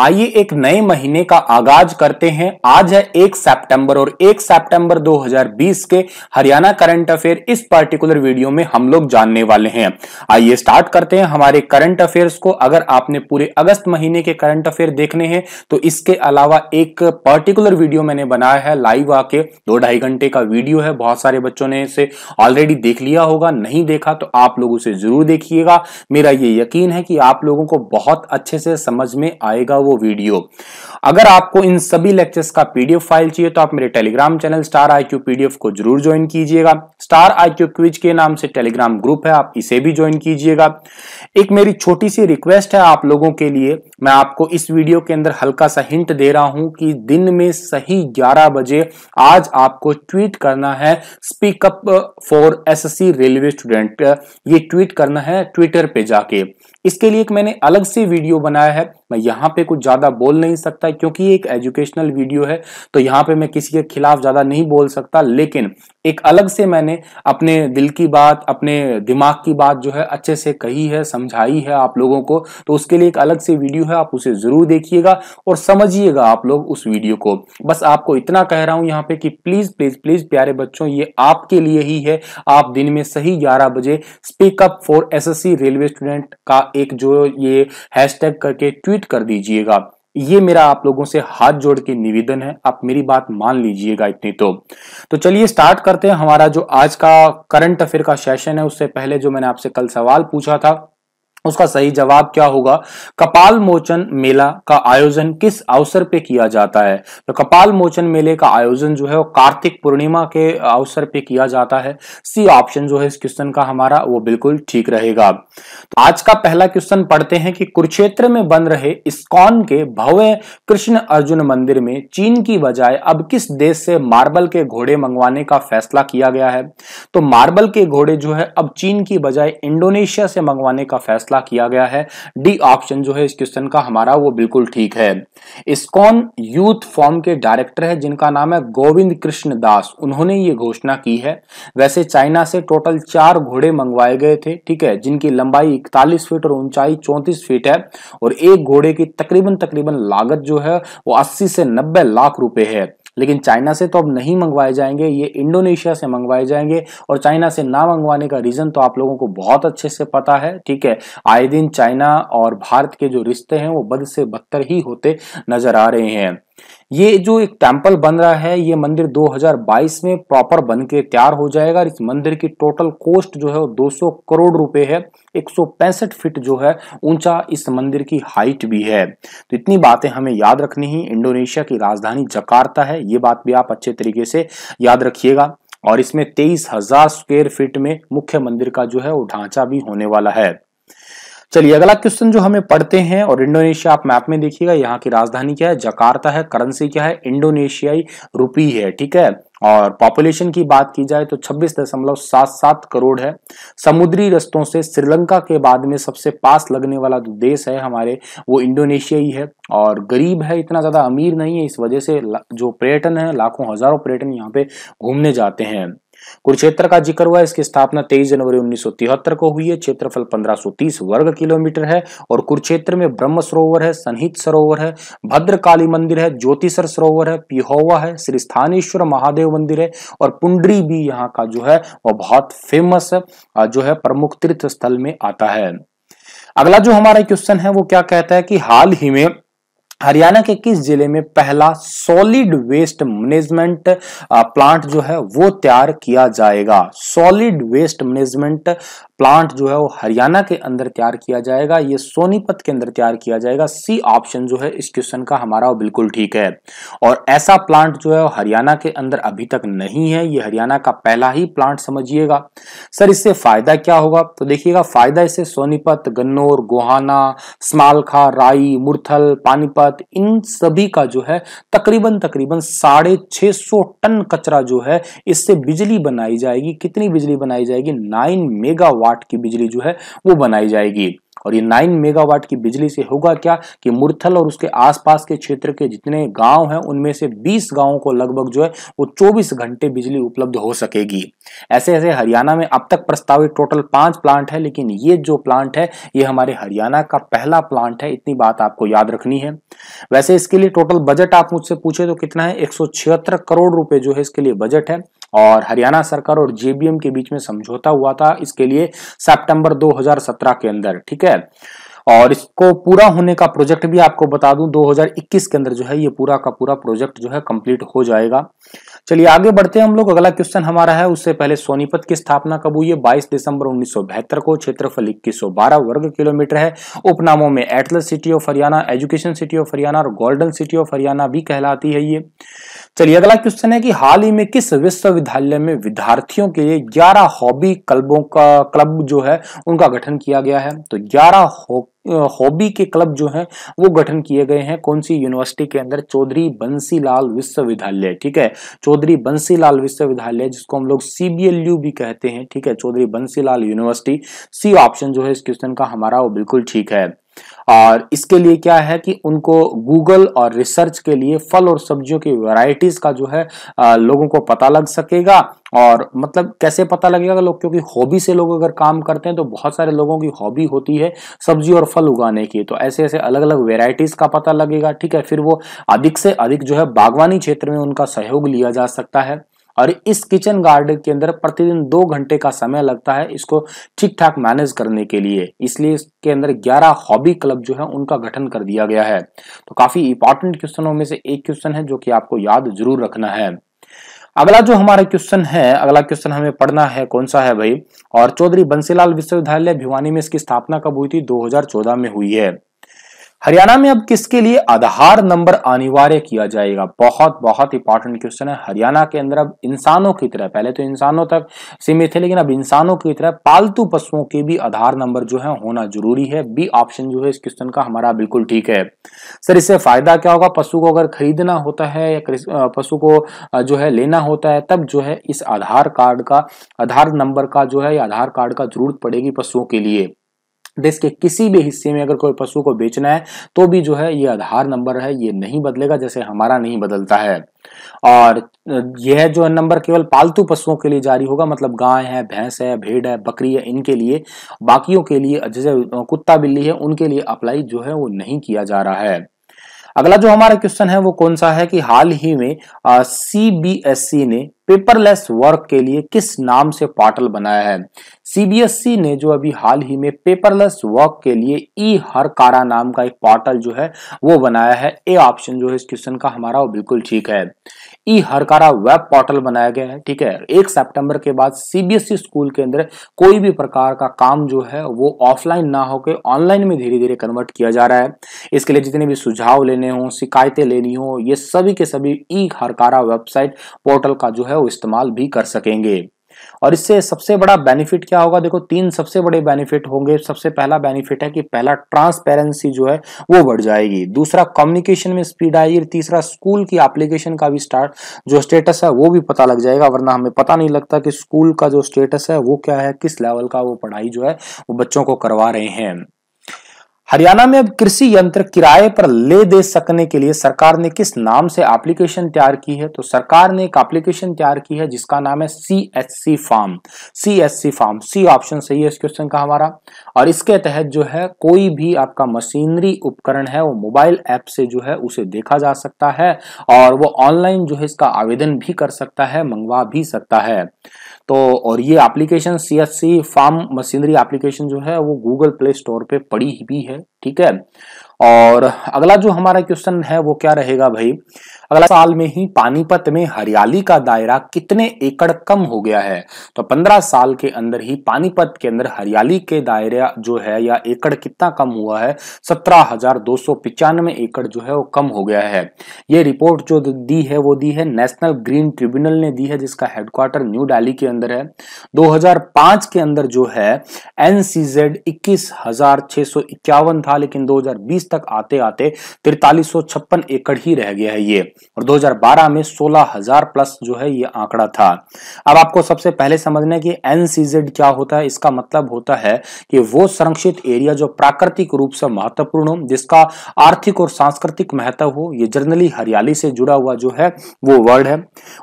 आइए एक नए महीने का आगाज करते हैं आज है एक सितंबर और एक सितंबर 2020 के हरियाणा करंट अफेयर इस पर्टिकुलर वीडियो में हम लोग जानने वाले हैं आइए स्टार्ट करते हैं हमारे करंट अफेयर्स को अगर आपने पूरे अगस्त महीने के करंट अफेयर देखने हैं तो इसके अलावा एक पर्टिकुलर वीडियो मैंने बनाया है लाइव आके दो ढाई घंटे का वीडियो है बहुत सारे बच्चों ने इसे ऑलरेडी देख लिया होगा नहीं देखा तो आप लोग उसे जरूर देखिएगा मेरा ये यकीन है कि आप लोगों को बहुत अच्छे से समझ में आएगा वो वीडियो अगर आपको इन सभी लेक्चर्स का पीडीएफ फाइल चाहिए तो आप मेरे Telegram channel star I PDF को जरूर ज्वाइन कीजिएगा स्टार आई क्यू क्विज के नाम से टेलीग्राम ग्रुप है आप इसे भी ज्वाइन कीजिएगा एक मेरी छोटी सी रिक्वेस्ट है आप लोगों के लिए मैं आपको इस वीडियो के अंदर हल्का सा हिंट दे रहा हूं कि दिन में सही ग्यारह बजे आज आपको ट्वीट करना है speak up for S railway student ये ट्वीट करना है ट्विटर पे जाके इसके लिए एक मैंने अलग से वीडियो बनाया है मैं यहाँ पे कुछ ज़्यादा बोल नहीं सकता क्योंकि एक एजुकेशनल वीडियो है तो यहाँ पे मैं किसी के खिलाफ ज़्यादा नहीं बोल सकता लेकिन एक अलग से मैंने अपने दिल की बात अपने दिमाग की बात जो है अच्छे से कही है समझाई है आप लोगों को तो उसके लिए एक अलग से वीडियो है आप उसे ज़रूर देखिएगा और समझिएगा आप लोग उस वीडियो को बस आपको इतना कह रहा हूं यहाँ पे कि प्लीज़ प्लीज़ प्लीज़ प्यारे बच्चों ये आपके लिए ही है आप दिन में सही ग्यारह बजे speak up for S railway student का एक जो ये हैश करके ट्वीट कर दीजिएगा ये मेरा आप लोगों से हाथ जोड़ के निवेदन है आप मेरी बात मान लीजिएगा इतनी तो तो चलिए स्टार्ट करते हैं हमारा जो आज का करंट अफेयर का सेशन है उससे पहले जो मैंने आपसे कल सवाल पूछा था उसका सही जवाब क्या होगा कपाल मोचन मेला का आयोजन किस अवसर पे किया जाता है तो कपाल मोचन मेले का आयोजन जो है वो कार्तिक पूर्णिमा के अवसर पे किया जाता है सी ऑप्शन जो है इस क्वेश्चन का हमारा वो बिल्कुल ठीक रहेगा तो आज का पहला क्वेश्चन पढ़ते हैं कि कुरुक्षेत्र में बन रहे इस्कॉन के भव्य कृष्ण अर्जुन मंदिर में चीन की बजाय अब किस देश से मार्बल के घोड़े मंगवाने का फैसला किया गया है तो मार्बल के घोड़े जो है अब चीन की बजाय इंडोनेशिया से मंगवाने का फैसला फैसला किया गया है डी ऑप्शन जो है इस क्वेश्चन का हमारा वो बिल्कुल ठीक है इस्कॉन यूथ फॉर्म के डायरेक्टर है जिनका नाम है गोविंद कृष्ण दास उन्होंने ये घोषणा की है वैसे चाइना से टोटल चार घोड़े मंगवाए गए थे ठीक है जिनकी लंबाई इकतालीस फीट और ऊंचाई चौंतीस फीट है और एक घोड़े की तकरीबन तकरीबन लागत जो है वो अस्सी से नब्बे लाख रुपए है लेकिन चाइना से तो अब नहीं मंगवाए जाएंगे ये इंडोनेशिया से मंगवाए जाएंगे और चाइना से ना मंगवाने का रीज़न तो आप लोगों को बहुत अच्छे से पता है ठीक है आए दिन चाइना और भारत के जो रिश्ते हैं वो बद से बदतर ही होते नज़र आ रहे हैं ये जो एक टेम्पल बन रहा है ये मंदिर 2022 में प्रॉपर बन के तैयार हो जाएगा और इस मंदिर की टोटल कॉस्ट जो है वो 200 करोड़ रुपए है एक फीट जो है ऊंचा इस मंदिर की हाइट भी है तो इतनी बातें हमें याद रखनी ही इंडोनेशिया की राजधानी जकार्ता है ये बात भी आप अच्छे तरीके से याद रखिएगा और इसमें तेईस हजार स्क्वेयर फीट में मुख्य मंदिर का जो है वो ढांचा भी होने वाला है चलिए अगला क्वेश्चन जो हमें पढ़ते हैं और इंडोनेशिया आप मैप में देखिएगा यहाँ की राजधानी क्या है जकार्ता है करेंसी क्या है इंडोनेशियाई रुपी है ठीक है और पॉपुलेशन की बात की जाए तो छब्बीस दशमलव सात सात करोड़ है समुद्री रस्तों से श्रीलंका के बाद में सबसे पास लगने वाला जो देश है हमारे वो इंडोनेशिया ही है और गरीब है इतना ज़्यादा अमीर नहीं है इस वजह से जो पर्यटन है लाखों हज़ारों पर्यटन यहाँ पे घूमने जाते हैं कुरुक्षेत्र का जिक्र हुआ इसकी स्थापना 23 जनवरी उन्नीस को हुई है क्षेत्रफल 1530 वर्ग किलोमीटर है और कुरुक्षेत्र में ब्रह्म सरोवर है सनहित सरोवर है भद्रकाली मंदिर है ज्योतिसर सरोवर है पिहोवा है श्री स्थानेश्वर महादेव मंदिर है और पुंडरी भी यहाँ का जो है वह बहुत फेमस जो है प्रमुख तीर्थ स्थल में आता है अगला जो हमारा क्वेश्चन है वो क्या कहता है कि हाल ही में हरियाणा के किस जिले में पहला सॉलिड वेस्ट मैनेजमेंट प्लांट जो है वो तैयार किया जाएगा सॉलिड वेस्ट मैनेजमेंट प्लांट जो है वो हरियाणा के अंदर तैयार किया जाएगा ये सोनीपत के अंदर तैयार किया जाएगा सी ऑप्शन जो है इस क्वेश्चन का हमारा वो बिल्कुल ठीक है और ऐसा प्लांट जो है वो हरियाणा के अंदर अभी तक नहीं है ये हरियाणा का पहला ही प्लांट समझिएगा सर इससे फायदा क्या होगा तो देखिएगा फायदा इसे सोनीपत गन्नौर गोहाना स्मालखा राई मुरथल पानीपत इन सभी का जो है तकरीबन तकरीबन साढ़े छह सौ टन कचरा जो है इससे बिजली बनाई जाएगी कितनी बिजली बनाई जाएगी नाइन मेगावाट वाट की बिजली जो है वो बनाई जाएगी और ये नाइन मेगावाट की बिजली से होगा क्या कि मुरथल और उसके आसपास के क्षेत्र के जितने गांव हैं उनमें से 20 गांवों को लगभग जो है वो 24 घंटे बिजली उपलब्ध हो सकेगी ऐसे ऐसे हरियाणा में अब तक प्रस्तावित टोटल पांच प्लांट है लेकिन ये जो प्लांट है ये हमारे हरियाणा का पहला प्लांट है इतनी बात आपको याद रखनी है वैसे इसके लिए टोटल बजट आप मुझसे पूछे तो कितना है एक करोड़ रुपए जो है इसके लिए बजट है और हरियाणा सरकार और जेबीएम के बीच में समझौता हुआ था इसके लिए सितंबर 2017 के अंदर ठीक है और इसको पूरा होने का प्रोजेक्ट भी आपको बता दूं 2021 के अंदर जो है ये पूरा का पूरा प्रोजेक्ट जो है कंप्लीट हो जाएगा चलिए आगे बढ़ते हैं हम लोग अगला क्वेश्चन हमारा है उससे पहले सोनीपत की स्थापना कब हुई है बाईस दिसंबर उन्नीस को क्षेत्रफल इक्कीस वर्ग किलोमीटर है उपनामों में atlas city of Haryana education city of Haryana और गोल्डन सिटी ऑफ हरियाणा भी कहलाती है ये चलिए अगला क्वेश्चन है कि हाल ही में किस विश्वविद्यालय में विद्यार्थियों के लिए ग्यारह हॉबी क्लबों का क्लब जो है उनका गठन किया गया है तो ग्यारह हॉबी के क्लब जो हैं वो गठन किए गए हैं कौन सी यूनिवर्सिटी के अंदर चौधरी बंसीलाल विश्वविद्यालय ठीक है चौधरी बंसीलाल विश्वविद्यालय जिसको हम लोग सीबीएलयू भी कहते हैं ठीक है Chaudhary Bansilal university C option जो है इस क्वेश्चन का हमारा वो बिल्कुल ठीक है और इसके लिए क्या है कि उनको गूगल और रिसर्च के लिए फल और सब्जियों की वैरायटीज का जो है लोगों को पता लग सकेगा और मतलब कैसे पता लगेगा लोग क्योंकि हॉबी से लोग अगर काम करते हैं तो बहुत सारे लोगों की हॉबी होती है सब्जी और फल उगाने की तो ऐसे ऐसे अलग अलग वेराइटीज का पता लगेगा ठीक है फिर वो अधिक से अधिक जो है बागवानी क्षेत्र में उनका सहयोग लिया जा सकता है और इस किचन गार्डन के अंदर प्रतिदिन दो घंटे का समय लगता है इसको ठीक ठाक मैनेज करने के लिए इसलिए इसके अंदर 11 हॉबी क्लब जो है उनका गठन कर दिया गया है तो काफी इंपॉर्टेंट क्वेश्चनों में से एक क्वेश्चन है जो कि आपको याद जरूर रखना है अगला जो हमारा क्वेश्चन है अगला क्वेश्चन हमें पढ़ना है कौन सा है भाई और चौधरी बंसीलाल विश्वविद्यालय भिवानी में इसकी स्थापना कब हुई थी 2014 में हुई है हरियाणा में अब किसके लिए आधार नंबर अनिवार्य किया जाएगा बहुत बहुत इंपॉर्टेंट क्वेश्चन है हरियाणा के अंदर अब इंसानों की तरह पहले तो इंसानों तक सीमित थे लेकिन अब इंसानों की तरह पालतू पशुओं के भी आधार नंबर जो है होना जरूरी है बी ऑप्शन जो है इस क्वेश्चन का हमारा बिल्कुल ठीक है सर इससे फायदा क्या होगा पशु को अगर खरीदना होता है या पशु को जो है लेना होता है तब जो है इस आधार कार्ड का आधार नंबर का जो है आधार कार्ड का जरूरत पड़ेगी पशुओं के लिए देश के किसी भी हिस्से में अगर कोई पशु को बेचना है तो भी जो है ये आधार नंबर है ये नहीं बदलेगा जैसे हमारा नहीं बदलता है और यह जो नंबर केवल पालतू पशुओं के लिए जारी होगा मतलब गाय है भैंस है भेड़ है बकरी है इनके लिए बाकियों के लिए जैसे कुत्ता बिल्ली है उनके लिए अप्लाई जो है वो नहीं किया जा रहा है अगला जो हमारा क्वेश्चन है वो कौन सा है कि हाल ही में सी बी एस सी ने पेपरलेस वर्क के लिए किस नाम से पोर्टल बनाया है सीबीएसई e ने जो अभी हाल ही में पेपरलेस वर्क के लिए ई हर कारा नाम का एक पोर्टल जो है वो बनाया है ए ऑप्शन जो है इस क्वेश्चन का हमारा वो बिल्कुल ठीक है ई हरकारा वेब पोर्टल बनाया गया है ठीक है एक सितंबर के बाद सीबीएसई e स्कूल के अंदर कोई भी प्रकार का काम जो है वो ऑफलाइन ना होकर ऑनलाइन में धीरे धीरे कन्वर्ट किया जा रहा है इसके लिए जितने भी सुझाव लेने हों शिकायतें लेनी हो ये सभी के सभी ई हरकारा वेबसाइट पोर्टल का जो है वो इस्तेमाल भी कर सकेंगे और इससे सबसे बड़ा बेनिफिट क्या होगा देखो तीन सबसे बड़े बेनिफिट होंगे सबसे पहला बेनिफिट है कि पहला ट्रांसपेरेंसी जो है वो बढ़ जाएगी दूसरा कम्युनिकेशन में स्पीड आएगी तीसरा स्कूल की एप्लीकेशन का भी स्टार्ट जो स्टेटस है वो भी पता लग जाएगा वरना हमें पता नहीं लगता कि स्कूल का जो स्टेटस है वो क्या है किस लेवल का वो पढ़ाई जो है वो बच्चों को करवा रहे हैं हरियाणा में अब कृषि यंत्र किराए पर ले दे सकने के लिए सरकार ने किस नाम से एप्लीकेशन तैयार की है तो सरकार ने एक एप्लीकेशन तैयार की है जिसका नाम है C H C farm C H C farm C option सही है इस क्वेश्चन का हमारा और इसके तहत जो है कोई भी आपका मशीनरी उपकरण है वो मोबाइल ऐप से जो है उसे देखा जा सकता है और वो ऑनलाइन जो है इसका आवेदन भी कर सकता है मंगवा भी सकता है तो और ये application C S C farm machinery application जो है वो गूगल प्ले स्टोर पे पड़ी भी है ठीक है और अगला जो हमारा क्वेश्चन है वो क्या रहेगा भाई अगला साल में ही पानीपत में हरियाली का दायरा कितने एकड़ कम हो गया है तो 15 साल के अंदर ही पानीपत के अंदर हरियाली के दायरा जो है या एकड़ कितना कम हुआ है सत्रह हजार दो सौ पिचानवे एकड़ जो है वो कम हो गया है ये रिपोर्ट जो दी है वो दी है नेशनल ग्रीन ट्रिब्यूनल ने दी है जिसका हेडक्वार्टर न्यू डेली के अंदर है दो के अंदर जो है एनसीजेड इक्कीस हजार सौ इक्यावन था लेकिन दो तक आते आते तिरतालीस एकड़ ही रह गया है ये और 2012 में 16000 प्लस जो है ये आंकड़ा था अब आपको सबसे पहले समझना है कि एनसीजेड क्या होता है इसका मतलब होता है कि वो संरक्षित एरिया जो प्राकृतिक रूप से महत्वपूर्ण हो जिसका आर्थिक और सांस्कृतिक महत्व हो ये जर्नली हरियाली से जुड़ा हुआ जो है वो वर्ड है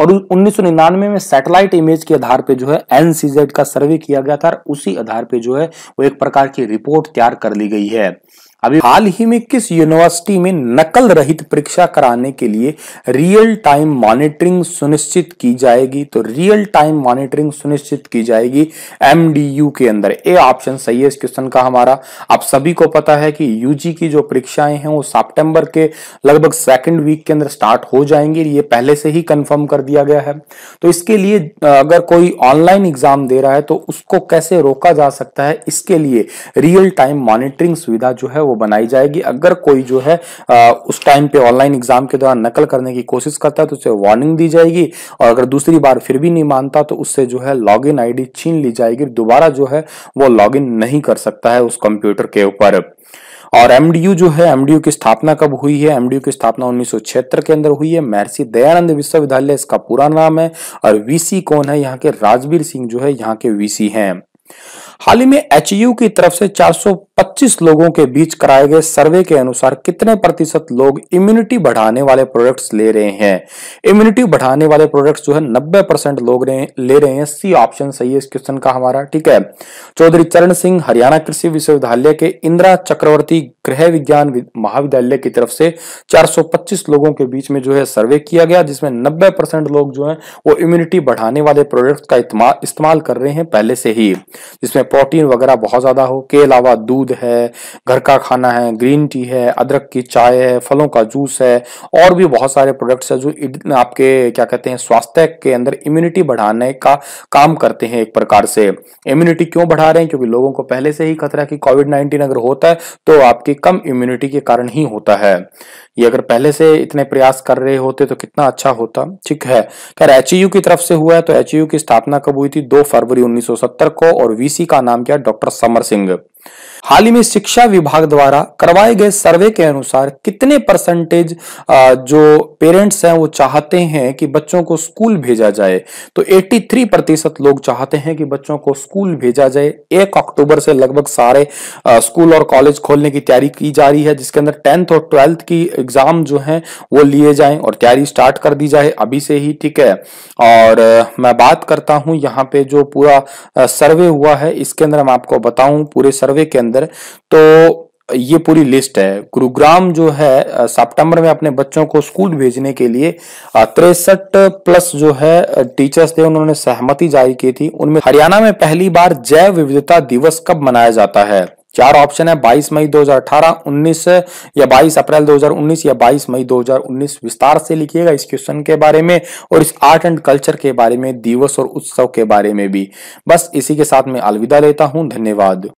और उन्नीस में सैटेलाइट इमेज के आधार पर जो है एनसीजेड का सर्वे किया गया था उसी आधार पर जो है वो एक प्रकार की रिपोर्ट तैयार कर ली गई है अभी हाल ही में किस यूनिवर्सिटी में नकल रहित परीक्षा कराने के लिए रियल टाइम मॉनिटरिंग सुनिश्चित की जाएगी तो रियल टाइम मॉनिटरिंग सुनिश्चित की जाएगी एमडीयू के अंदर ए ऑप्शन सही है इस क्वेश्चन का हमारा आप सभी को पता है कि यूजी की जो परीक्षाएं हैं वो सितंबर के लगभग सेकंड वीक के अंदर स्टार्ट हो जाएंगी ये पहले से ही कंफर्म कर दिया गया है तो इसके लिए अगर कोई ऑनलाइन एग्जाम दे रहा है तो उसको कैसे रोका जा सकता है इसके लिए रियल टाइम मॉनिटरिंग सुविधा जो है वो वो बनाई जाएगी अगर कोई जो है आ, उस टाइम पे ऑनलाइन एग्जाम के दौरान नकल करने की कोशिश करता है तो उसे वार्निंग दी जाएगी और अगर दूसरी बार फिर भी नहीं मानता तो उससे जो है लॉग इन छीन ली जाएगी दोबारा जो है वो लॉग नहीं कर सकता है उस कंप्यूटर के ऊपर और एमडीयू जो है एमडीयू की स्थापना कब हुई है एमडीयू की स्थापना उन्नीस के अंदर हुई है महर्षि दयानंद विश्वविद्यालय इसका पूरा नाम है और वीसी कौन है यहाँ के राजवीर सिंह जो है यहाँ के वीसी हैं हाल ही में एच की तरफ से 425 लोगों के बीच कराए गए सर्वे के अनुसार कितने प्रतिशत लोग इम्यूनिटी बढ़ाने वाले प्रोडक्ट्स ले रहे हैं इम्यूनिटी बढ़ाने वाले प्रोडक्ट्स जो है 90 परसेंट लोग रहे, ले रहे हैं सी ऑप्शन सही है इस क्वेश्चन का हमारा ठीक है चौधरी चरण सिंह हरियाणा कृषि विश्वविद्यालय के इंदिरा चक्रवर्ती गृह विज्ञान महाविद्यालय की तरफ से चार लोगों के बीच में जो है सर्वे किया गया जिसमें नब्बे परसेंट लोग जो है वो इम्यूनिटी बढ़ाने वाले प्रोडक्ट का इस्तेमाल कर रहे हैं पहले से ही जिसमें प्रोटीन वगैरह बहुत ज़्यादा हो के अलावा दूध है घर का खाना है ग्रीन टी है अदरक की चाय है फलों का जूस है और भी बहुत सारे प्रोडक्ट्स है जो आपके क्या कहते हैं स्वास्थ्य के अंदर इम्यूनिटी बढ़ाने का काम करते हैं एक प्रकार से इम्यूनिटी क्यों बढ़ा रहे हैं क्योंकि लोगों को पहले से ही खतरा कि कोविड नाइन्टीन अगर होता है तो आपकी कम इम्यूनिटी के कारण ही होता है ये अगर पहले से इतने प्रयास कर रहे होते तो कितना अच्छा होता ठीक है खैर एच e की तरफ से हुआ है तो एच e की स्थापना कब हुई थी दो फरवरी 1970 को और वीसी का नाम क्या डॉक्टर समर सिंह हाल ही में शिक्षा विभाग द्वारा करवाए गए सर्वे के अनुसार कितने परसेंटेज जो पेरेंट्स हैं वो चाहते हैं कि बच्चों को स्कूल भेजा जाए तो 83 प्रतिशत लोग चाहते हैं कि बच्चों को स्कूल भेजा जाए एक अक्टूबर से लगभग सारे स्कूल और कॉलेज खोलने की तैयारी की जा रही है जिसके अंदर टेंथ और ट्वेल्थ की एग्जाम जो है वो लिए जाए और तैयारी स्टार्ट कर दी जाए अभी से ही ठीक है और मैं बात करता हूं यहाँ पे जो पूरा सर्वे हुआ है इसके अंदर मैं आपको बताऊं पूरे सर्वे के अंदर अंदर तो ये पूरी लिस्ट है गुरुग्राम जो है सितंबर में अपने बच्चों को स्कूल भेजने के लिए तिरसठ प्लस जो है टीचर्स थे उन्होंने सहमति जारी की थी उनमें हरियाणा में पहली बार जैव विविधता दिवस कब मनाया जाता है चार ऑप्शन है 22 मई 2018, 19 या 22 अप्रैल 2019 या 22 मई 2019 विस्तार से लिखिएगा इस क्वेश्चन के बारे में और इस आर्ट एंड कल्चर के बारे में दिवस और उत्सव के बारे में भी बस इसी के साथ मैं अलविदा लेता हूं धन्यवाद